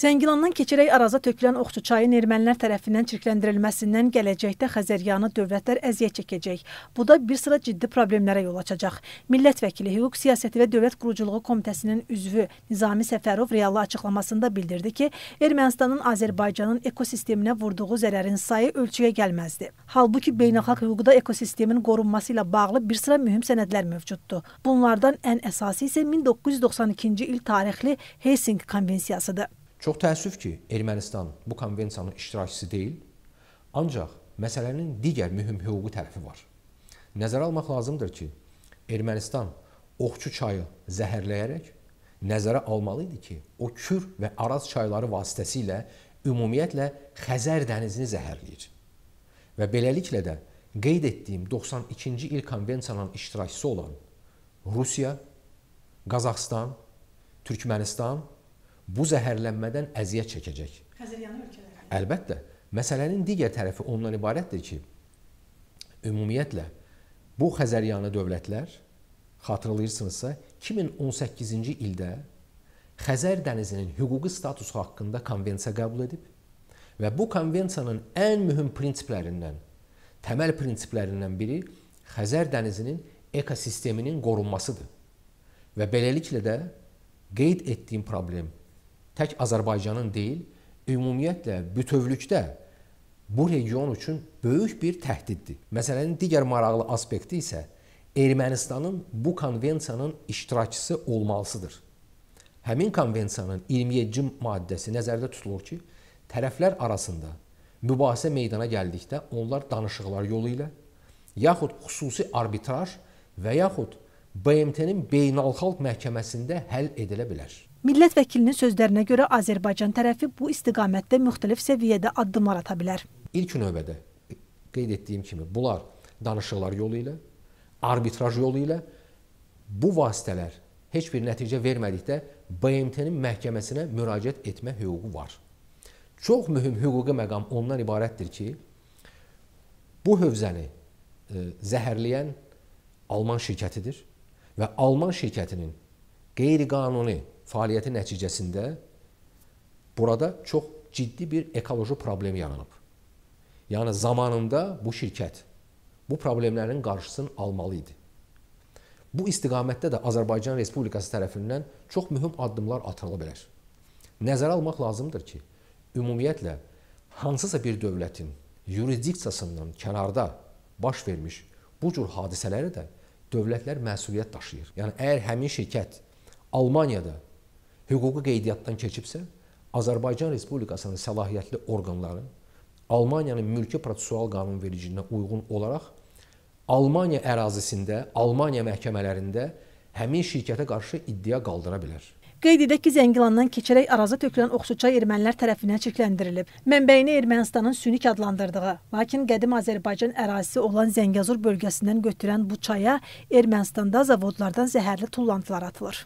Zəngilandan keçərək Araza tökülən Oxçu çayın ermənilər tərəfindən çirkləndirilməsindən gələcəkdə Xəzəryanı dövlətlər əziyyət çəkəcək. Bu da bir sıra ciddi problemlərə yol açacaq. Millət vəkili Hüquq Siyasəti və Dövlət Quruculuğu Komitəsinin üzvü Nizami Səfərov reallı açıqlamasında bildirdi ki, Ermənistanın Azərbaycanın ekosisteminə vurduğu zərərin sayı ölçüyə gəlməzdi. Halbuki beynəlxalq hüquqda ekosistemin qorunması ilə bağlı bir sıra mühüm sənədlər mövcuddur. Bunlardan ən əsası isə 1992-ci il tarixli Helsinki konvensiyasıdır. Çox təəssüf ki, Ermənistan bu konvensiyanın iştirakçısı deyil, ancaq məsələnin digər mühüm hüquqi tərəfi var. Nəzərə almaq lazımdır ki, Ermənistan Oxçu çayı zəhərləyərək nəzərə almalı idi ki, o Kür və Araz çayları vasitəsilə ümumiyyətlə Xəzər dənizini zəhərləyir. Və beləliklə də qeyd etdiyim 92-ci il konvensiyanın iştirakçısı olan Rusiya, Qazaxstan, Türkmənistan bu zəhərlənmədən əziyyət çəkəcək. Xəzəryanı ölkələr. Əlbəttə. Məsələnin digər tərəfi ondan ibarətdir ki, ümumiyyətlə bu Xəzəryanı dövlətlər xatırlayırsınızsa, 2018-ci ildə Xəzər dənizinin hüquqi statusu haqqında konvensiya qəbul edib və bu konvensiyanın ən mühüm prinsiplərindən, təməl prinsiplərindən biri Xəzər dənizinin ekosisteminin qorunmasıdır. Və beləliklə də qeyd etdiyim problem tək Azərbaycanın deyil, ümumiyyətlə bütövlükdə bu region üçün böyük bir təhdiddir. Məsələnin digər maraqlı aspekti isə Ermənistanın bu konvensiyanın iştirakçısı olmalısıdır. Həmin konvensiyanın 27-ci maddəsi nəzərdə tutulur ki, tərəflər arasında mübahisə meydana gəldikdə onlar danışıqlar yolu ilə yaxud xüsusi arbitraj və yaxud BMT-nin beynəlxalq məhkəməsində həll edilə bilər. Millət vəkilinin sözlərinə görə Azərbaycan tərəfi bu istiqamətdə müxtəlif səviyyədə addımlar ata bilər. İlk növbədə qeyd etdiyim kimi bunlar danışıqlar yolu ilə, arbitraj yolu ilə bu vasitələr heç bir nəticə vermədikdə BMT-nin məhkəməsinə müraciət etmə hüququ var. Çox mühüm hüquqi məqam ondan ibarətdir ki, bu hövzəni e, zəhərləyən Alman şirkətidir və Alman şirkətinin qeyri-qanuni fəaliyyəti nəticəsində burada çox ciddi bir ekoloji problemi yaranıb. Yəni zamanında bu şirkət bu problemlərin qarşısını almalı idi. Bu istiqamətdə də Azərbaycan Respublikası tərəfindən çox mühüm addımlar atıla bilər. Nəzərə almaq lazımdır ki, ümumiyyətlə hansısa bir dövlətin yurisdiksiyasından kənarda baş vermiş bu cür hadisələri də dövlətlər məsuliyyət daşıyır. Yəni əgər həmin şirkət Almaniyada hüquqi qeydiyyatdan keçibsə, Azərbaycan Respublikasının səlahiyyətli orqanları Almaniyanın mülki prosessual qanunvericiliyinə uyğun olaraq Almaniya ərazisində, Almaniya məhkəmələrində həmin şirkətə qarşı iddia qaldıra bilər. Qeyd edək ki, Zəngilandan keçərək Araza tökülən Oxsuçay ermənilər tərəfindən çirkləndirilib. Mənbəyini Ermənistanın Sünik adlandırdığı, lakin qədim Azərbaycan ərazisi olan Zəngəzur bölgəsindən götürən bu çaya Ermənistanda zavodlardan zəhərli tullantılar atılır.